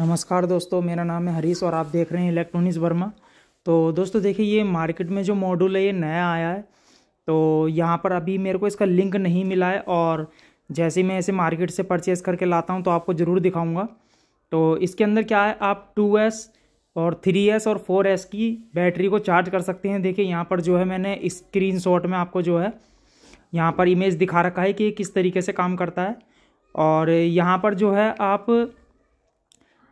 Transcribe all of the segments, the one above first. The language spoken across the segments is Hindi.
नमस्कार दोस्तों मेरा नाम है हरीश और आप देख रहे हैं इलेक्ट्रॉनिक्स वर्मा तो दोस्तों देखिए ये मार्केट में जो मॉड्यूल है ये नया आया है तो यहाँ पर अभी मेरे को इसका लिंक नहीं मिला है और जैसे मैं इसे मार्केट से परचेज़ करके लाता हूँ तो आपको ज़रूर दिखाऊँगा तो इसके अंदर क्या है आप टू एस और थ्री एस और फोर एस की बैटरी को चार्ज कर सकते हैं देखिए यहाँ पर जो है मैंने स्क्रीन शॉट में आपको जो है यहाँ पर इमेज दिखा रखा है कि किस तरीके से काम करता है और यहाँ पर जो है आप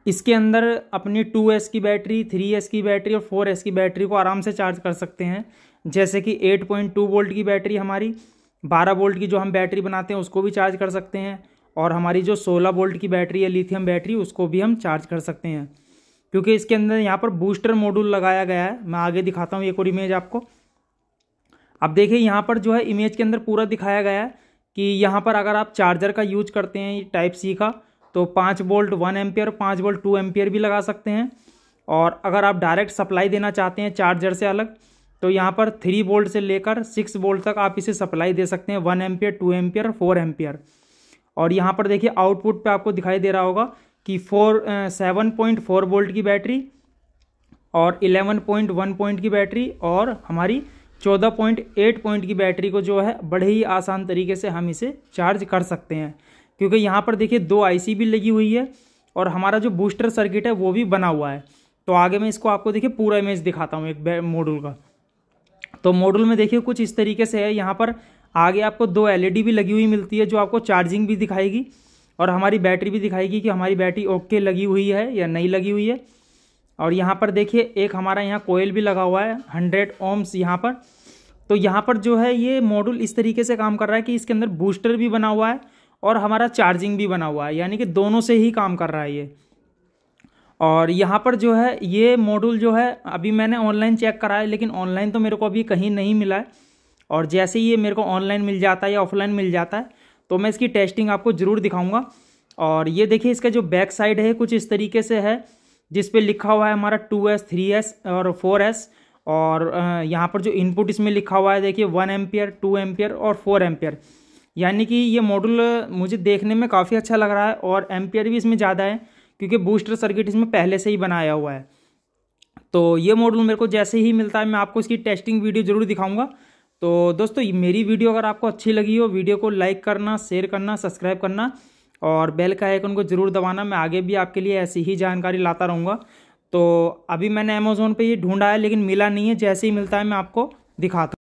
इसके अंदर अपनी टू एस की बैटरी थ्री एस की बैटरी और फोर एस की बैटरी को आराम से चार्ज कर सकते हैं जैसे कि एट पॉइंट टू वोल्ट की बैटरी हमारी बारह वोल्ट की जो हम बैटरी बनाते हैं उसको भी चार्ज कर सकते हैं और हमारी जो सोलह वोल्ट की बैटरी है लिथियम बैटरी उसको भी हम चार्ज कर सकते हैं क्योंकि इसके अंदर यहाँ पर बूस्टर मॉड्यूल लगाया गया है मैं आगे दिखाता हूँ एक और इमेज आपको अब देखिए यहाँ पर जो है इमेज के अंदर पूरा दिखाया गया है कि यहाँ पर अगर आप चार्जर का यूज करते हैं टाइप सी का तो पाँच वोल्ट वन एम्पियर पाँच वोल्ट टू एम्पियर भी लगा सकते हैं और अगर आप डायरेक्ट सप्लाई देना चाहते हैं चार्जर से अलग तो यहाँ पर थ्री वोल्ट से लेकर सिक्स वोल्ट तक आप इसे सप्लाई दे सकते हैं one ampere two ampere four ampere और यहाँ पर देखिए आउटपुट पे आपको दिखाई दे रहा होगा कि four seven point four volt की बैटरी और इलेवन पॉइंट वन पॉइंट की बैटरी और हमारी चौदह पॉइंट एट पॉइंट की बैटरी को जो है बड़े ही आसान तरीके से हम इसे चार्ज कर सकते हैं क्योंकि यहाँ पर देखिए दो आईसी भी लगी हुई है और हमारा जो बूस्टर सर्किट है वो भी बना हुआ है तो आगे मैं इसको आपको देखिए पूरा इमेज दिखाता हूँ एक मॉडल का तो मॉडल में देखिए कुछ इस तरीके से है यहाँ पर आगे आपको दो एलईडी e भी लगी हुई मिलती है जो आपको चार्जिंग भी दिखाएगी और हमारी बैटरी भी दिखाएगी कि हमारी बैटरी ओके लगी हुई है या नहीं लगी हुई है और यहाँ पर देखिए एक हमारा यहाँ कोयल भी लगा हुआ है हंड्रेड ओम्स यहाँ पर तो यहाँ पर जो है ये मॉडल इस तरीके से काम कर रहा है कि इसके अंदर बूस्टर भी बना हुआ है और हमारा चार्जिंग भी बना हुआ है यानी कि दोनों से ही काम कर रहा है ये और यहाँ पर जो है ये मॉड्यूल जो है अभी मैंने ऑनलाइन चेक करा है लेकिन ऑनलाइन तो मेरे को अभी कहीं नहीं मिला है और जैसे ही ये मेरे को ऑनलाइन मिल जाता है या ऑफलाइन मिल जाता है तो मैं इसकी टेस्टिंग आपको ज़रूर दिखाऊंगा और ये देखिए इसका जो बैक साइड है कुछ इस तरीके से है जिस पर लिखा हुआ है हमारा टू एस थ्री एस और फोर एस और यहाँ पर जो इनपुट इसमें लिखा हुआ है देखिए वन एम्पियर टू एम्पियर और फोर एम्पियर यानी कि ये मॉडल मुझे देखने में काफ़ी अच्छा लग रहा है और एम्पियर भी इसमें ज़्यादा है क्योंकि बूस्टर सर्किट इसमें पहले से ही बनाया हुआ है तो ये मॉडल मेरे को जैसे ही मिलता है मैं आपको इसकी टेस्टिंग वीडियो ज़रूर दिखाऊंगा तो दोस्तों मेरी वीडियो अगर आपको अच्छी लगी हो वीडियो को लाइक करना शेयर करना सब्सक्राइब करना और बेल का आइकन को ज़रूर दबाना मैं आगे भी आपके लिए ऐसी ही जानकारी लाता रहूँगा तो अभी मैंने अमेज़ोन पर ये ढूंढा है लेकिन मिला नहीं है जैसे ही मिलता है मैं आपको दिखाता